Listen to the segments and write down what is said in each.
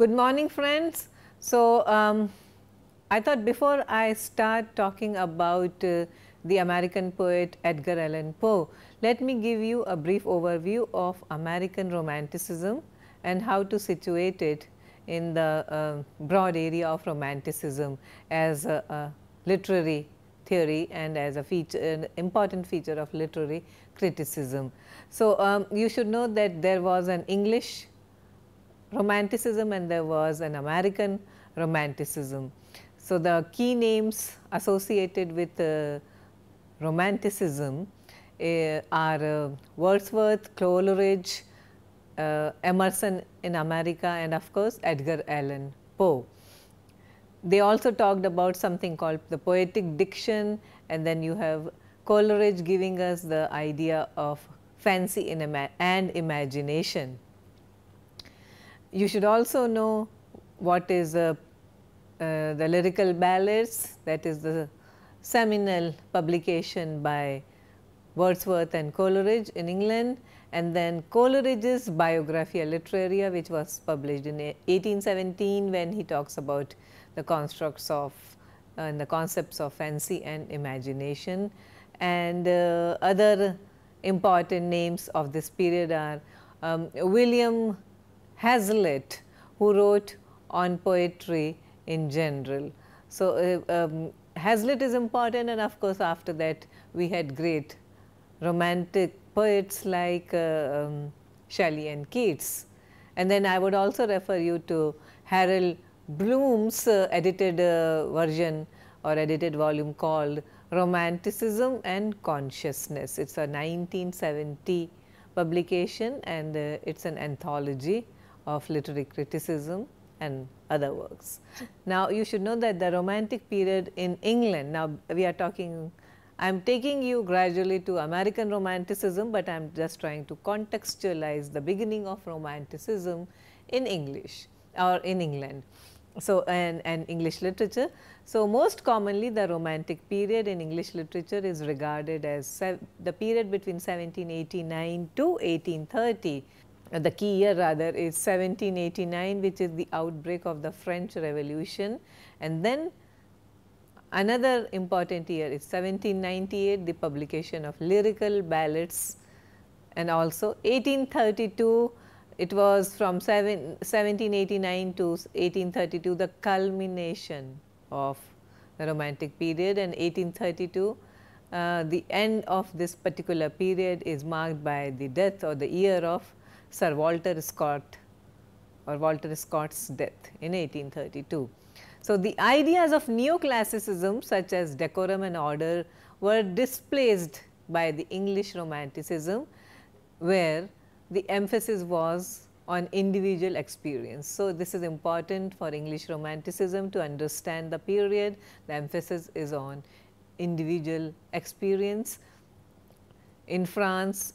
Good morning, friends. So, um, I thought before I start talking about uh, the American poet Edgar Allan Poe, let me give you a brief overview of American Romanticism and how to situate it in the uh, broad area of Romanticism as a, a literary theory and as a feature, an important feature of literary criticism. So, um, you should know that there was an English romanticism and there was an American romanticism. So, the key names associated with uh, romanticism uh, are uh, Wordsworth, Coleridge, uh, Emerson in America and of course, Edgar Allan Poe. They also talked about something called the poetic diction and then you have Coleridge giving us the idea of fancy and imagination. You should also know what is the, uh, the lyrical ballads, that is the seminal publication by Wordsworth and Coleridge in England and then Coleridge's Biographia Literaria which was published in 1817 when he talks about the constructs of uh, and the concepts of fancy and imagination and uh, other important names of this period are um, William Hazlitt, who wrote on poetry in general. So, uh, um, Hazlitt is important and of course after that we had great romantic poets like uh, um, Shelley and Keats. And then I would also refer you to Harold Bloom's uh, edited uh, version or edited volume called Romanticism and Consciousness. It is a 1970 publication and uh, it is an anthology of literary criticism and other works. Now, you should know that the Romantic period in England, now we are talking, I am taking you gradually to American Romanticism, but I am just trying to contextualize the beginning of Romanticism in English or in England. So, and, and English literature. So, most commonly the romantic period in English literature is regarded as the period between 1789 to 1830 uh, the key year rather is 1789 which is the outbreak of the French Revolution and then another important year is 1798 the publication of lyrical ballads and also 1832 it was from seven, 1789 to 1832 the culmination of the romantic period and 1832 uh, the end of this particular period is marked by the death or the year of Sir Walter Scott or Walter Scott's death in 1832. So, the ideas of neoclassicism such as decorum and order were displaced by the English romanticism where the emphasis was on individual experience. So, this is important for English romanticism to understand the period, the emphasis is on individual experience. In France,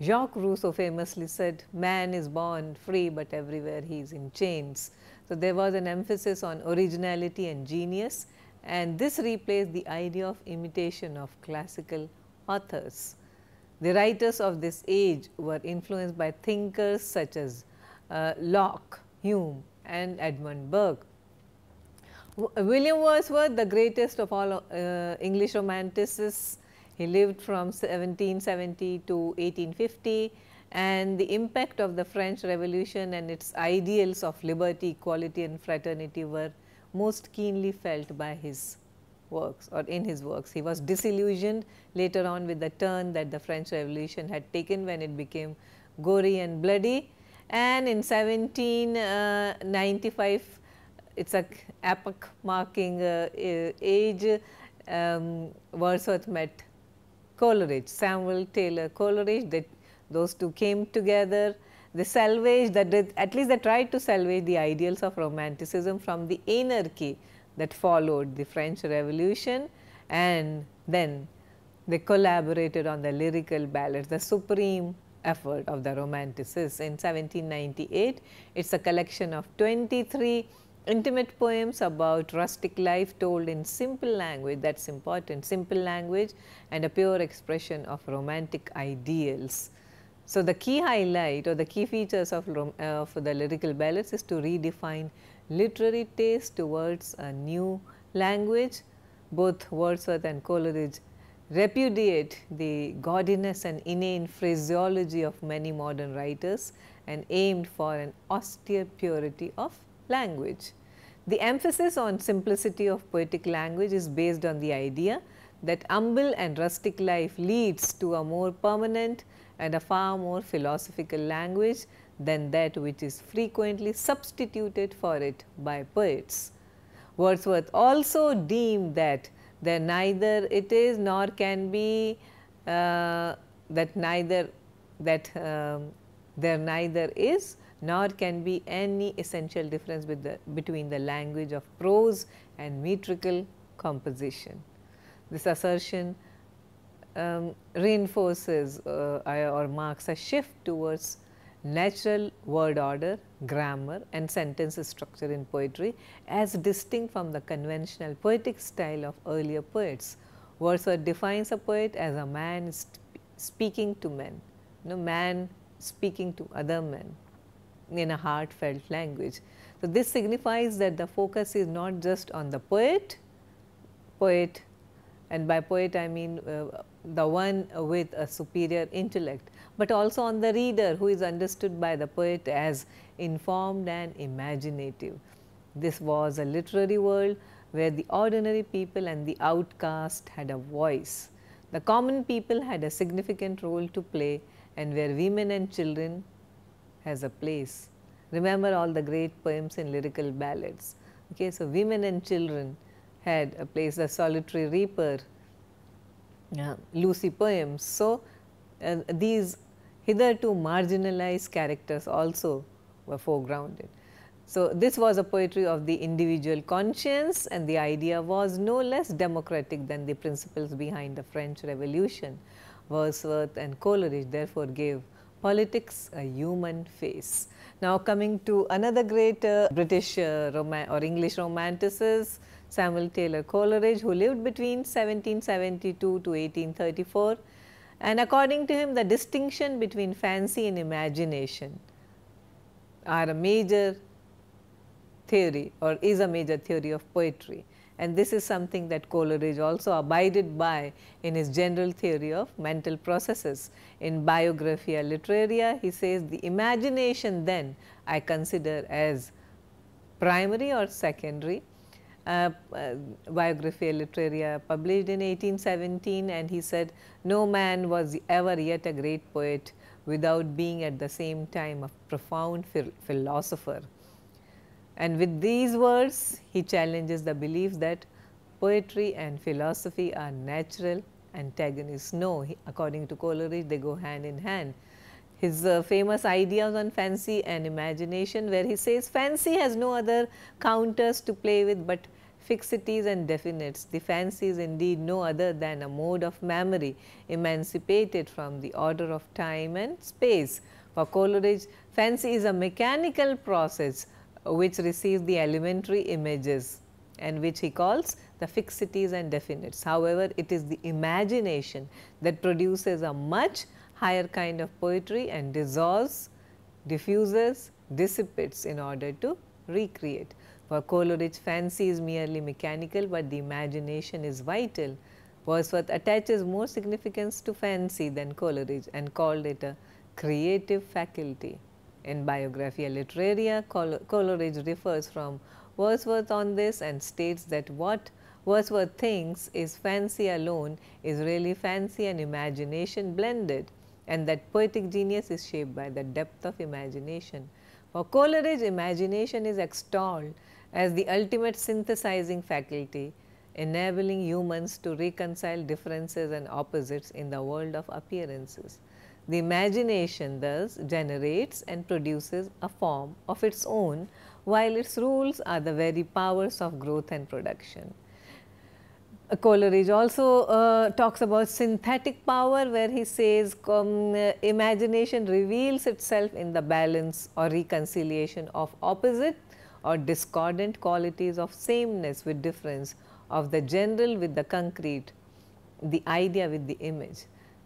Jacques Rousseau famously said, man is born free but everywhere he is in chains. So, there was an emphasis on originality and genius and this replaced the idea of imitation of classical authors. The writers of this age were influenced by thinkers such as uh, Locke, Hume and Edmund Burke. W William Wordsworth, the greatest of all uh, English romanticists, he lived from 1770 to 1850 and the impact of the French Revolution and its ideals of liberty, equality and fraternity were most keenly felt by his works or in his works. He was disillusioned later on with the turn that the French Revolution had taken when it became gory and bloody and in 1795 it's a epoch marking uh, age um, Wordsworth met Coleridge, Samuel Taylor Coleridge, that those two came together. They salvaged, that they, at least they tried to salvage the ideals of romanticism from the anarchy that followed the French Revolution and then they collaborated on the lyrical ballads, the supreme effort of the romanticists. In 1798, it is a collection of 23 intimate poems about rustic life told in simple language, that's important, simple language and a pure expression of romantic ideals. So, the key highlight or the key features of, uh, the lyrical ballads is to redefine literary taste towards a new language. Both Wordsworth and Coleridge repudiate the gaudiness and inane phraseology of many modern writers and aimed for an austere purity of language. The emphasis on simplicity of poetic language is based on the idea that humble and rustic life leads to a more permanent and a far more philosophical language than that which is frequently substituted for it by poets. Wordsworth also deemed that there neither it is nor can be uh, that neither that uh, there neither is nor can be any essential difference the, between the language of prose and metrical composition. This assertion um, reinforces uh, or marks a shift towards natural word order, grammar and sentence structure in poetry as distinct from the conventional poetic style of earlier poets. Wordsworth defines a poet as a man sp speaking to men, you know, man speaking to other men in a heartfelt language. So, this signifies that the focus is not just on the poet, poet and by poet I mean uh, the one with a superior intellect, but also on the reader who is understood by the poet as informed and imaginative. This was a literary world where the ordinary people and the outcast had a voice. The common people had a significant role to play and where women and children has a place. Remember all the great poems and lyrical ballads. Okay, so women and children had a place, the solitary reaper, yeah. Lucy poems. So, uh, these hitherto marginalized characters also were foregrounded. So, this was a poetry of the individual conscience and the idea was no less democratic than the principles behind the French Revolution. Wordsworth and Coleridge therefore gave Politics, a Human Face. Now coming to another great uh, British uh, or English romanticist, Samuel Taylor Coleridge, who lived between 1772 to 1834. And according to him, the distinction between fancy and imagination are a major theory or is a major theory of poetry. And this is something that Coleridge also abided by in his general theory of mental processes. In Biographia Literaria, he says the imagination then I consider as primary or secondary. Uh, uh, Biographia Literaria published in 1817 and he said, no man was ever yet a great poet without being at the same time a profound philosopher. And with these words, he challenges the belief that poetry and philosophy are natural antagonists. No, he, according to Coleridge, they go hand in hand. His uh, famous ideas on fancy and imagination, where he says fancy has no other counters to play with but fixities and definites. The fancy is indeed no other than a mode of memory emancipated from the order of time and space. For Coleridge, fancy is a mechanical process which receive the elementary images and which he calls the fixities and definites. However, it is the imagination that produces a much higher kind of poetry and dissolves, diffuses, dissipates in order to recreate. For Coleridge, fancy is merely mechanical, but the imagination is vital. Wordsworth attaches more significance to fancy than Coleridge and called it a creative faculty. In Biographia Literaria, Col Coleridge refers from Wordsworth on this and states that what Wordsworth thinks is fancy alone is really fancy and imagination blended and that poetic genius is shaped by the depth of imagination. For Coleridge, imagination is extolled as the ultimate synthesizing faculty, enabling humans to reconcile differences and opposites in the world of appearances. The imagination thus generates and produces a form of its own while its rules are the very powers of growth and production. Coleridge also uh, talks about synthetic power where he says um, imagination reveals itself in the balance or reconciliation of opposite or discordant qualities of sameness with difference of the general with the concrete, the idea with the image.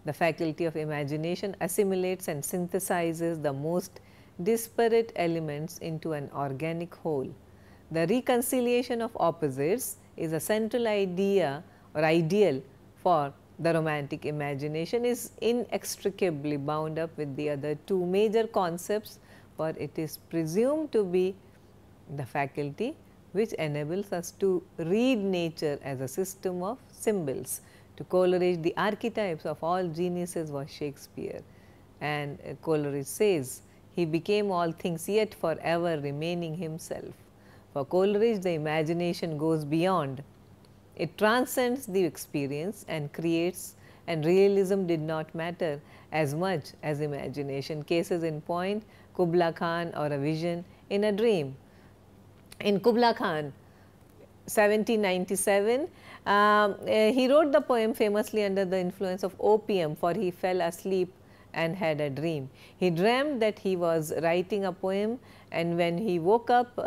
The faculty of imagination assimilates and synthesizes the most disparate elements into an organic whole. The reconciliation of opposites is a central idea or ideal for the romantic imagination is inextricably bound up with the other two major concepts for it is presumed to be the faculty which enables us to read nature as a system of symbols to Coleridge, the archetypes of all geniuses was Shakespeare. And uh, Coleridge says, he became all things yet forever remaining himself. For Coleridge, the imagination goes beyond. It transcends the experience and creates and realism did not matter as much as imagination. Cases in point, Kubla Khan or a vision in a dream. In Kubla Khan, 1797, um, eh, he wrote the poem famously under the influence of opium for he fell asleep and had a dream. He dreamt that he was writing a poem and when he woke up uh,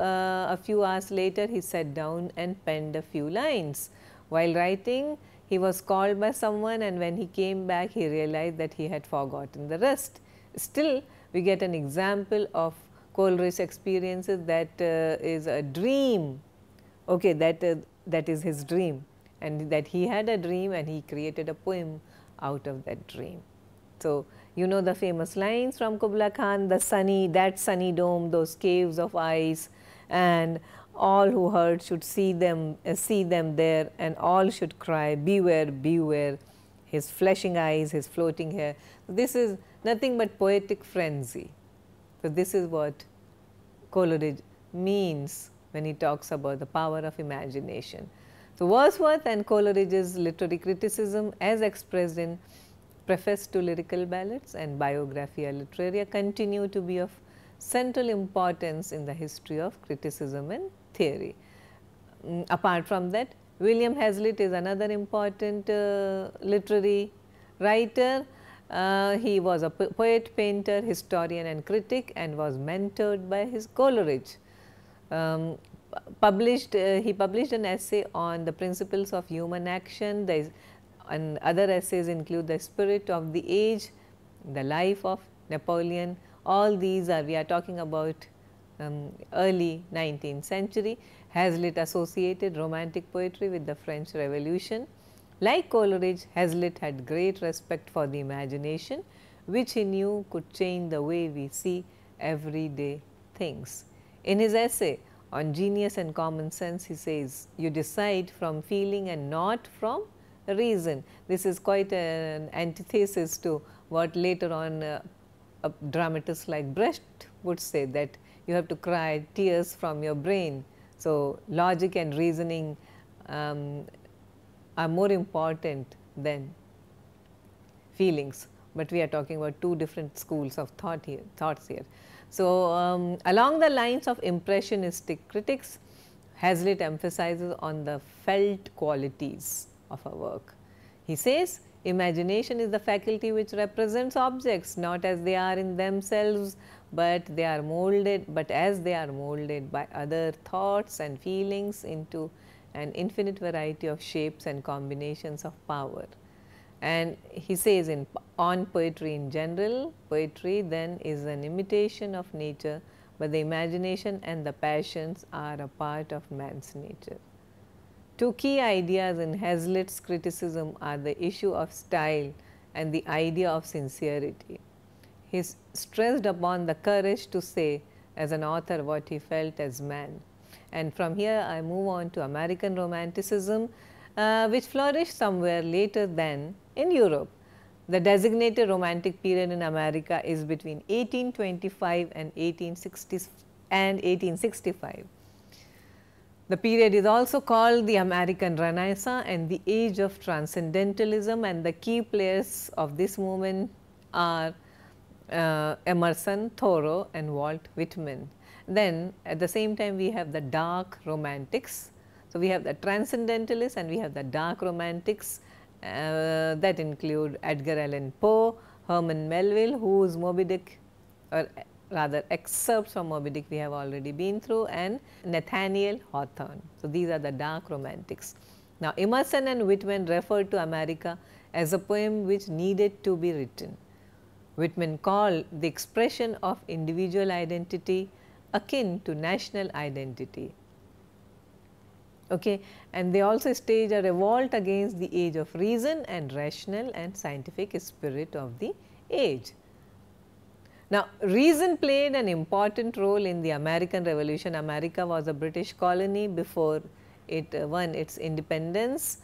a few hours later, he sat down and penned a few lines. While writing, he was called by someone and when he came back, he realized that he had forgotten the rest. Still, we get an example of Coleridge's experiences that uh, is a dream, okay, that, uh, that is his dream and that he had a dream and he created a poem out of that dream. So, you know the famous lines from Kubla Khan, the sunny, that sunny dome, those caves of ice and all who heard should see them, uh, see them there and all should cry, beware, beware, his flashing eyes, his floating hair. This is nothing but poetic frenzy. So, this is what Coleridge means when he talks about the power of imagination. So, Wordsworth and Coleridge's literary criticism as expressed in Preface to Lyrical Ballads and Biographia Literaria continue to be of central importance in the history of criticism and theory. Um, apart from that, William Hazlitt is another important uh, literary writer. Uh, he was a poet, painter, historian and critic and was mentored by his Coleridge. Um, published, uh, he published an essay on the principles of human action There is, and other essays include the spirit of the age, the life of Napoleon, all these are we are talking about um, early 19th century. Hazlitt associated romantic poetry with the French Revolution. Like Coleridge, Hazlitt had great respect for the imagination which he knew could change the way we see everyday things. In his essay on genius and common sense, he says, you decide from feeling and not from reason. This is quite an antithesis to what later on uh, a dramatist like Brecht would say that you have to cry tears from your brain. So, logic and reasoning um, are more important than feelings, but we are talking about two different schools of thought here, thoughts here. So, um, along the lines of impressionistic critics, Hazlitt emphasizes on the felt qualities of a work. He says, imagination is the faculty which represents objects not as they are in themselves, but they are molded, but as they are molded by other thoughts and feelings into an infinite variety of shapes and combinations of power. And he says in on poetry in general, poetry then is an imitation of nature, but the imagination and the passions are a part of man's nature. Two key ideas in Hazlitt's criticism are the issue of style and the idea of sincerity. He stressed upon the courage to say as an author what he felt as man. And from here I move on to American Romanticism, uh, which flourished somewhere later than in Europe. The designated romantic period in America is between 1825 and 1865. The period is also called the American Renaissance and the age of transcendentalism and the key players of this movement are uh, Emerson, Thoreau and Walt Whitman. Then at the same time we have the dark romantics. So, we have the transcendentalists and we have the dark romantics uh, that include Edgar Allan Poe, Herman Melville whose Moby Dick or uh, rather excerpts from Moby Dick we have already been through and Nathaniel Hawthorne. So, these are the dark romantics. Now, Emerson and Whitman referred to America as a poem which needed to be written. Whitman called the expression of individual identity akin to national identity Okay? And they also stage a revolt against the age of reason and rational and scientific spirit of the age. Now, reason played an important role in the American Revolution. America was a British colony before it uh, won its independence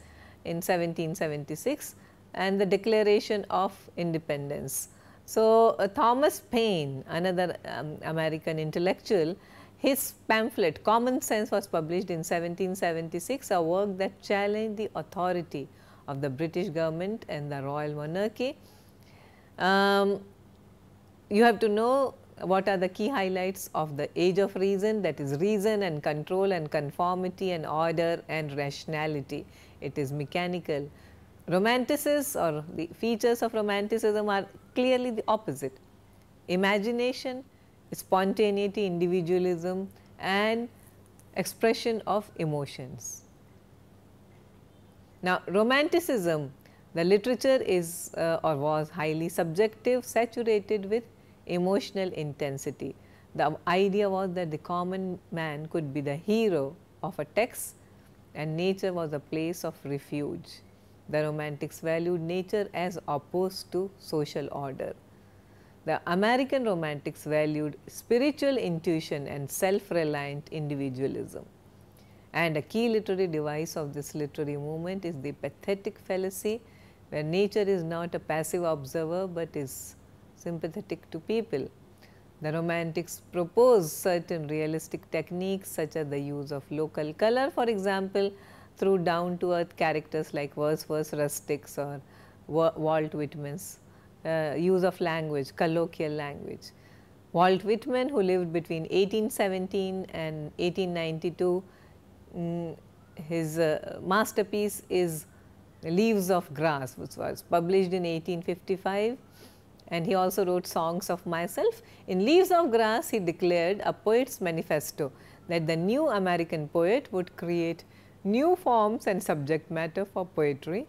in 1776 and the Declaration of Independence. So, uh, Thomas Paine, another um, American intellectual, his pamphlet Common Sense was published in 1776, a work that challenged the authority of the British government and the royal monarchy. Um, you have to know what are the key highlights of the age of reason that is reason and control and conformity and order and rationality. It is mechanical. Romanticism or the features of romanticism are clearly the opposite. Imagination, spontaneity, individualism and expression of emotions. Now, romanticism, the literature is uh, or was highly subjective, saturated with emotional intensity. The idea was that the common man could be the hero of a text and nature was a place of refuge. The romantics valued nature as opposed to social order the American Romantics valued spiritual intuition and self-reliant individualism. And a key literary device of this literary movement is the pathetic fallacy, where nature is not a passive observer but is sympathetic to people. The Romantics propose certain realistic techniques such as the use of local color, for example, through down-to-earth characters like Wordsworth's rustics or Walt Whitman's uh, use of language, colloquial language. Walt Whitman, who lived between 1817 and 1892, mm, his uh, masterpiece is Leaves of Grass, which was published in 1855 and he also wrote Songs of Myself. In Leaves of Grass, he declared a poet's manifesto that the new American poet would create new forms and subject matter for poetry,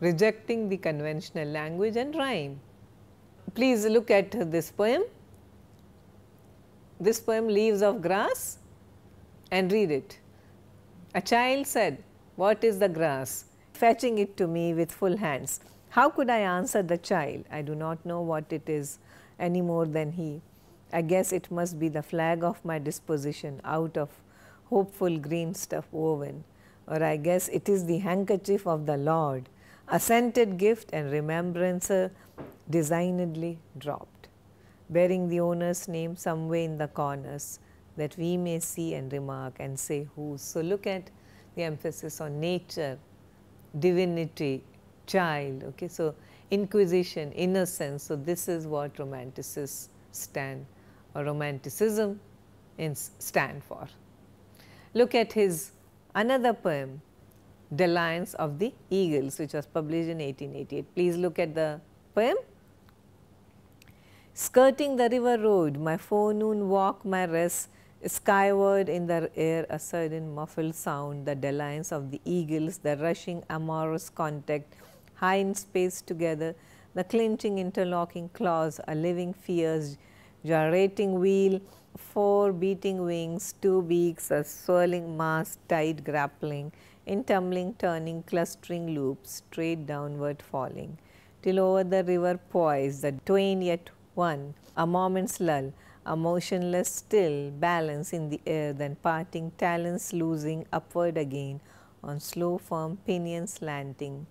rejecting the conventional language and rhyme please look at this poem. This poem, Leaves of Grass, and read it. A child said, What is the grass? Fetching it to me with full hands. How could I answer the child? I do not know what it is any more than he. I guess it must be the flag of my disposition out of hopeful green stuff woven, or I guess it is the handkerchief of the Lord, a scented gift and remembrancer designedly dropped, bearing the owner's name somewhere in the corners that we may see and remark and say who. So, look at the emphasis on nature, divinity, child, okay. So, inquisition, innocence. So, this is what romanticists stand or romanticism stand for. Look at his another poem, "The Lines of the Eagles, which was published in 1888. Please look at the poem Skirting the river road, my forenoon walk, my rest, skyward in the air a sudden muffled sound, the dalliance of the eagles, the rushing amorous contact, high in space together, the clinching interlocking claws, a living fierce gyrating wheel, four beating wings, two beaks, a swirling mass, tight grappling, in tumbling, turning, clustering loops, straight downward falling, till over the river poised, the twain yet 1. A moment's lull, a motionless still balance in the air, then parting talons loosing upward again on slow firm pinions slanting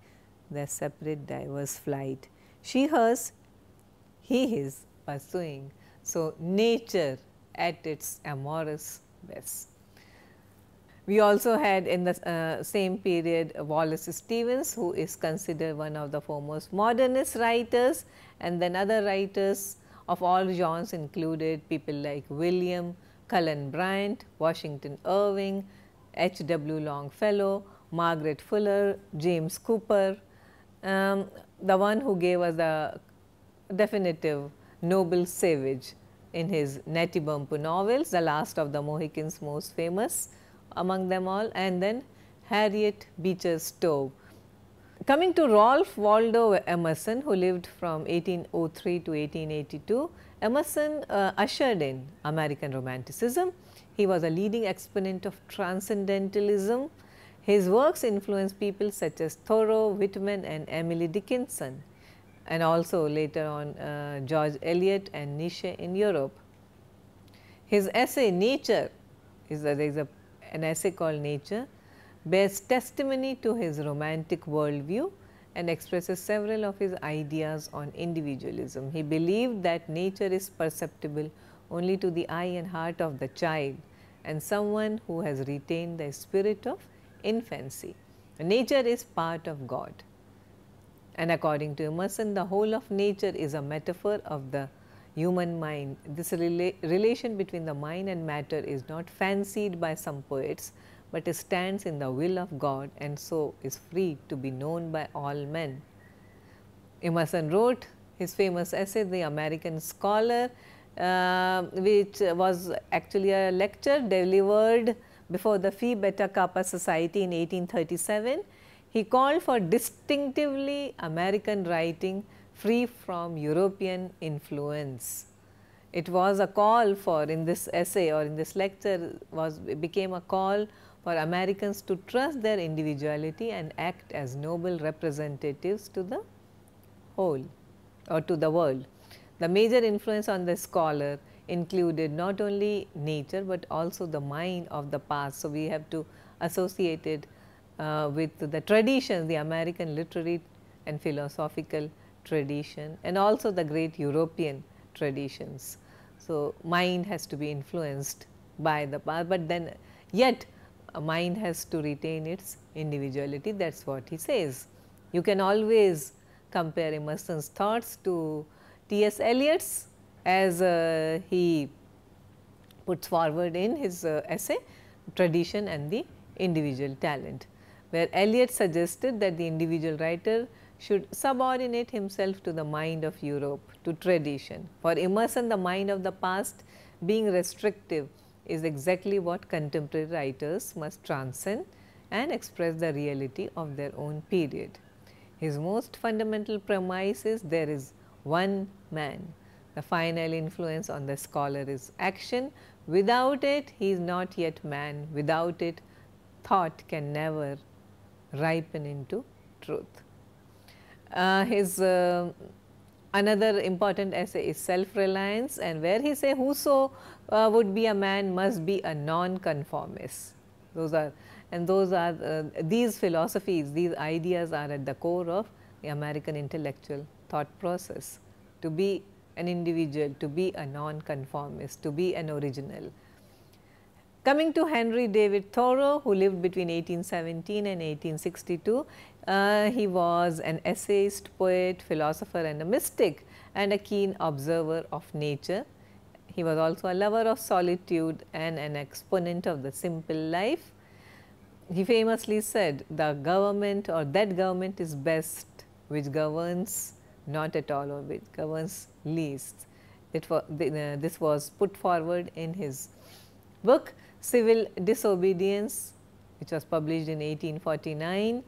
their separate diverse flight. She hers, he his pursuing. So, nature at its amorous best. We also had in the uh, same period Wallace Stevens who is considered one of the foremost modernist writers and then other writers of all genres included people like William, Cullen Bryant, Washington Irving, H. W. Longfellow, Margaret Fuller, James Cooper, um, the one who gave us the definitive noble savage in his Natty Bumpo novels, the last of the Mohicans most famous among them all and then Harriet Beecher Stowe. Coming to Rolf Waldo Emerson who lived from 1803 to 1882, Emerson uh, ushered in American Romanticism. He was a leading exponent of Transcendentalism. His works influenced people such as Thoreau, Whitman and Emily Dickinson and also later on uh, George Eliot and Nietzsche in Europe. His essay Nature is a, there is a an essay called Nature, bears testimony to his romantic worldview and expresses several of his ideas on individualism. He believed that nature is perceptible only to the eye and heart of the child and someone who has retained the spirit of infancy. Nature is part of God. And according to Emerson, the whole of nature is a metaphor of the human mind. This rela relation between the mind and matter is not fancied by some poets, but stands in the will of God and so is free to be known by all men. Emerson wrote his famous essay, The American Scholar, uh, which was actually a lecture delivered before the Phi Beta Kappa Society in 1837. He called for distinctively American writing free from European influence. It was a call for in this essay or in this lecture was became a call for Americans to trust their individuality and act as noble representatives to the whole or to the world. The major influence on the scholar included not only nature, but also the mind of the past. So, we have to associate it uh, with the traditions, the American literary and philosophical tradition and also the great European traditions. So, mind has to be influenced by the past, but then yet mind has to retain its individuality that is what he says. You can always compare Emerson's thoughts to T.S. Eliot's as uh, he puts forward in his uh, essay Tradition and the Individual Talent, where Eliot suggested that the individual writer should subordinate himself to the mind of Europe, to tradition. For Emerson, the mind of the past being restrictive is exactly what contemporary writers must transcend and express the reality of their own period. His most fundamental premise is there is one man. The final influence on the scholar is action. Without it, he is not yet man. Without it, thought can never ripen into truth. Uh, his uh, another important essay is self-reliance and where he say whoso uh, would be a man must be a non-conformist. Those are and those are these philosophies, these ideas are at the core of the American intellectual thought process to be an individual, to be a non-conformist, to be an original. Coming to Henry David Thoreau who lived between 1817 and 1862, uh, he was an essayist, poet, philosopher and a mystic and a keen observer of nature. He was also a lover of solitude and an exponent of the simple life. He famously said, the government or that government is best which governs not at all or which governs least. It uh, this was put forward in his book. Civil Disobedience which was published in 1849.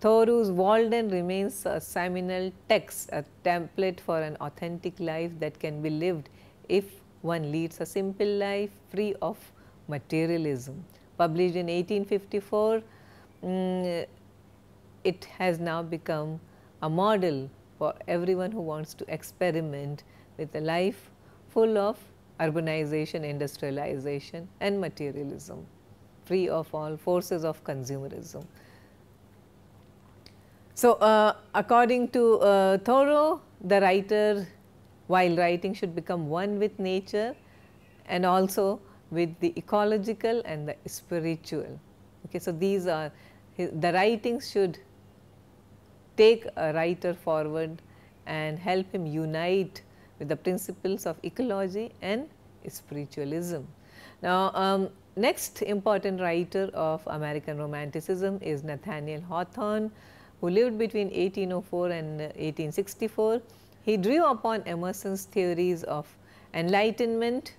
Thoreau's Walden remains a seminal text, a template for an authentic life that can be lived if one leads a simple life free of materialism. Published in 1854, um, mm, it has now become a model for everyone who wants to experiment with a life full of urbanization, industrialization and materialism, free of all forces of consumerism. So, uh, according to uh, Thoreau, the writer while writing should become one with nature and also with the ecological and the spiritual. Okay, so, these are the writings should take a writer forward and help him unite with the principles of ecology and spiritualism. Now, um, next important writer of American Romanticism is Nathaniel Hawthorne who lived between 1804 and 1864. He drew upon Emerson's theories of enlightenment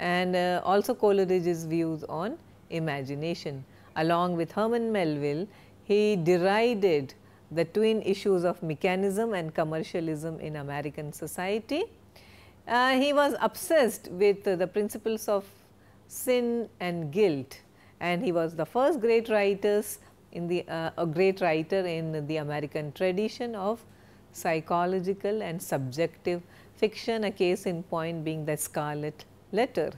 and uh, also Coleridge's views on imagination. Along with Herman Melville, he derided the twin issues of mechanism and commercialism in American society. Uh, he was obsessed with uh, the principles of sin and guilt and he was the first great writers in the uh, a great writer in the American tradition of psychological and subjective fiction a case in point being the scarlet letter.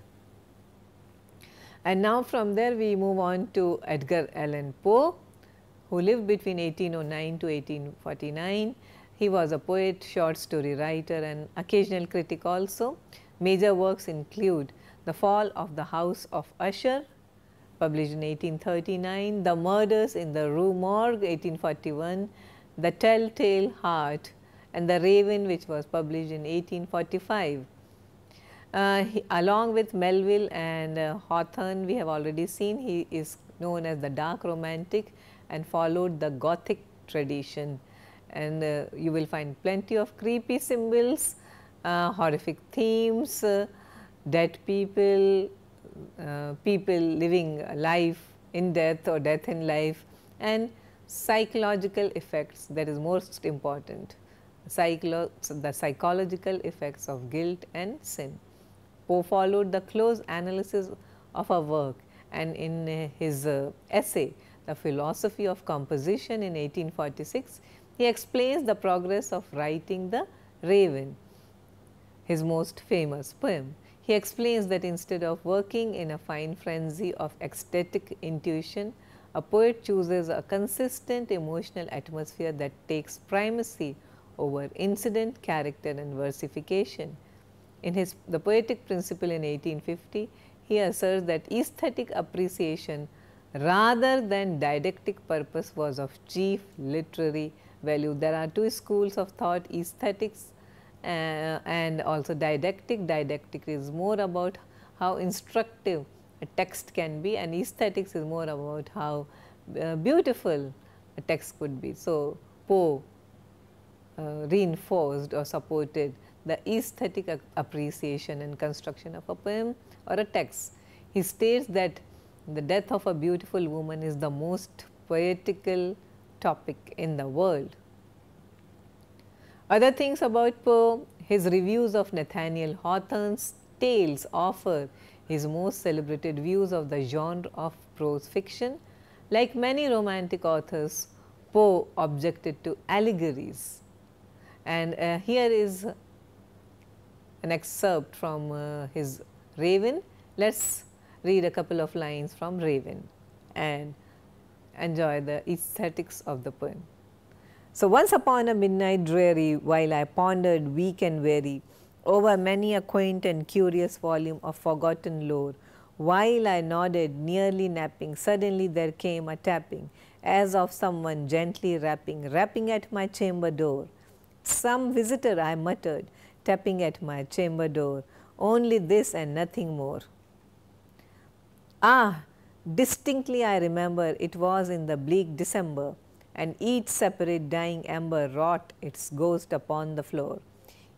And now from there we move on to Edgar Allan Poe who lived between 1809 to 1849. He was a poet, short story writer and occasional critic also. Major works include The Fall of the House of Usher, published in 1839, The Murders in the Rue Morgue, 1841, The Telltale Heart and The Raven which was published in 1845. Uh, he, along with Melville and uh, Hawthorne, we have already seen he is known as the dark romantic and followed the Gothic tradition and uh, you will find plenty of creepy symbols, uh, horrific themes, uh, dead people, uh, people living life in death or death in life and psychological effects that is most important, Psycholo the psychological effects of guilt and sin. Poe followed the close analysis of her work and in his uh, essay the Philosophy of Composition in 1846, he explains the progress of writing The Raven, his most famous poem. He explains that instead of working in a fine frenzy of ecstatic intuition, a poet chooses a consistent emotional atmosphere that takes primacy over incident, character and versification. In his The Poetic Principle in 1850, he asserts that aesthetic appreciation rather than didactic purpose was of chief literary value. There are two schools of thought, aesthetics uh, and also didactic. Didactic is more about how instructive a text can be and aesthetics is more about how uh, beautiful a text could be. So, Poe uh, reinforced or supported the aesthetic appreciation and construction of a poem or a text. He states that the death of a beautiful woman is the most poetical topic in the world. Other things about Poe, his reviews of Nathaniel Hawthorne's tales offer his most celebrated views of the genre of prose fiction. Like many romantic authors, Poe objected to allegories. And uh, here is an excerpt from uh, his Raven. Let us read a couple of lines from Raven and enjoy the aesthetics of the poem. So once upon a midnight dreary, while I pondered weak and weary over many a quaint and curious volume of forgotten lore, while I nodded, nearly napping, suddenly there came a tapping, as of someone gently rapping, rapping at my chamber door. Some visitor, I muttered, tapping at my chamber door, only this and nothing more. Ah, distinctly I remember it was in the bleak December and each separate dying ember wrought its ghost upon the floor.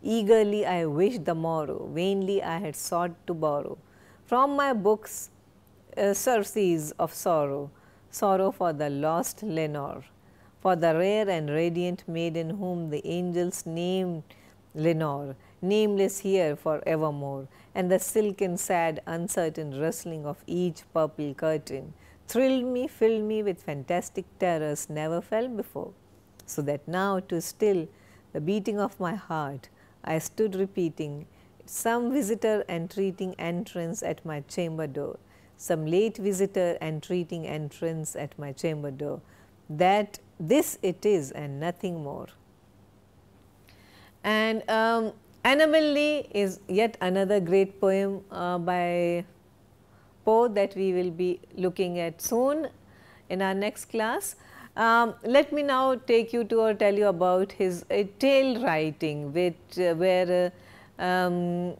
Eagerly I wished the morrow, vainly I had sought to borrow from my books uh, surcease of sorrow, sorrow for the lost Lenore, for the rare and radiant maiden whom the angels named Lenore, nameless here for evermore, and the silken, sad, uncertain rustling of each purple curtain thrilled me, filled me with fantastic terrors never felt before. So that now to still the beating of my heart, I stood repeating some visitor entreating entrance at my chamber door, some late visitor entreating entrance at my chamber door, that this it is and nothing more. And um, Animally is yet another great poem uh, by Poe that we will be looking at soon in our next class. Um, let me now take you to or tell you about his uh, tale writing which uh, where uh, um,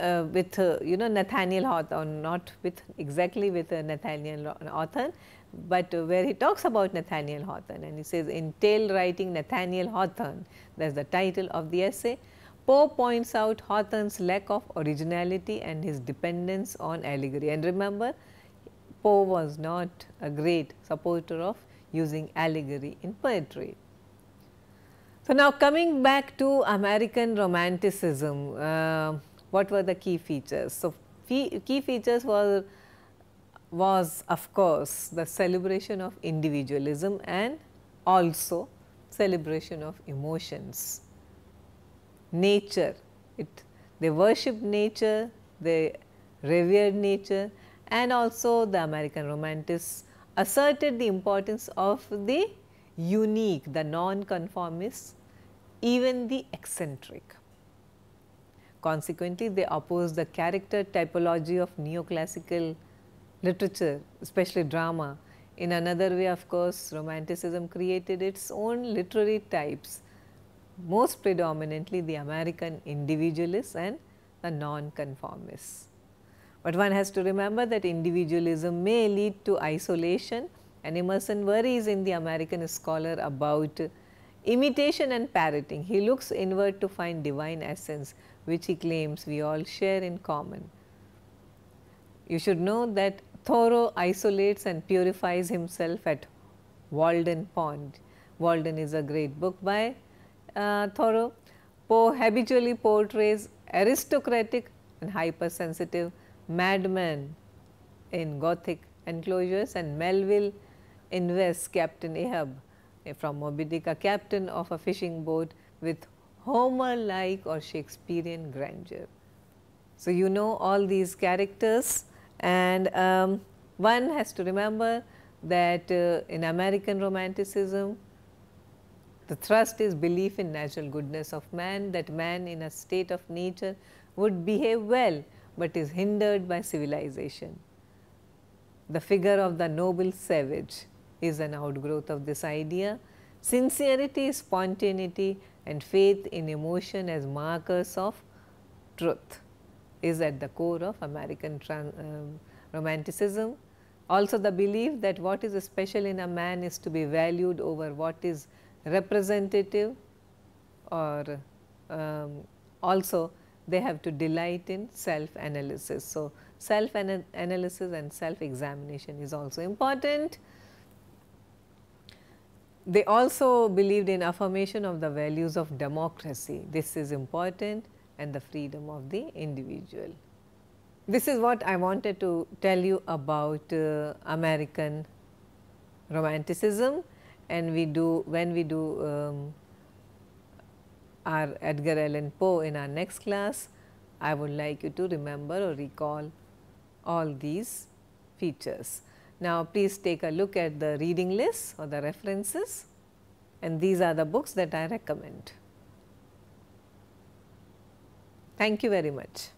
uh, with uh, you know Nathaniel Hawthorne not with exactly with Nathaniel Hawthorne but where he talks about Nathaniel Hawthorne and he says in tale writing Nathaniel Hawthorne that is the title of the essay Poe points out Hawthorne's lack of originality and his dependence on allegory. And remember, Poe was not a great supporter of using allegory in poetry. So, now coming back to American Romanticism, uh, what were the key features? So, key features were was of course the celebration of individualism and also celebration of emotions nature. It, they worship nature, they revered nature and also the American Romantists asserted the importance of the unique, the non-conformist, even the eccentric. Consequently, they opposed the character typology of neoclassical literature, especially drama. In another way, of course, Romanticism created its own literary types most predominantly the American individualists and the nonconformists. But one has to remember that individualism may lead to isolation and Emerson worries in the American scholar about imitation and parroting. He looks inward to find divine essence which he claims we all share in common. You should know that Thoreau isolates and purifies himself at Walden Pond. Walden is a great book by Thoreau, Poe habitually portrays aristocratic and hypersensitive madmen in Gothic enclosures and Melville invests Captain Ahab from Moby Dick, a captain of a fishing boat with Homer-like or Shakespearean grandeur. So, you know all these characters and um, one has to remember that uh, in American romanticism, the thrust is belief in natural goodness of man that man in a state of nature would behave well, but is hindered by civilization. The figure of the noble savage is an outgrowth of this idea. Sincerity, spontaneity and faith in emotion as markers of truth is at the core of American um, romanticism. Also the belief that what is special in a man is to be valued over what is representative or um, also they have to delight in self analysis. So, self ana analysis and self examination is also important. They also believed in affirmation of the values of democracy. This is important and the freedom of the individual. This is what I wanted to tell you about uh, American romanticism and we do when we do um, our Edgar Allan Poe in our next class, I would like you to remember or recall all these features. Now, please take a look at the reading list or the references and these are the books that I recommend. Thank you very much.